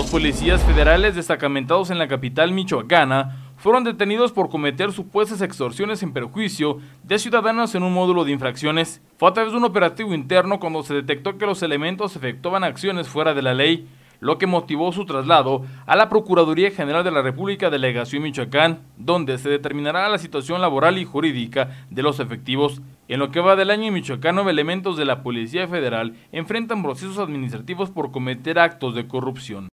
Los policías federales destacamentados en la capital michoacana fueron detenidos por cometer supuestas extorsiones en perjuicio de ciudadanos en un módulo de infracciones. Fue a través de un operativo interno cuando se detectó que los elementos efectuaban acciones fuera de la ley, lo que motivó su traslado a la Procuraduría General de la República Delegación Michoacán, donde se determinará la situación laboral y jurídica de los efectivos. En lo que va del año en Michoacán, nueve elementos de la Policía Federal enfrentan procesos administrativos por cometer actos de corrupción.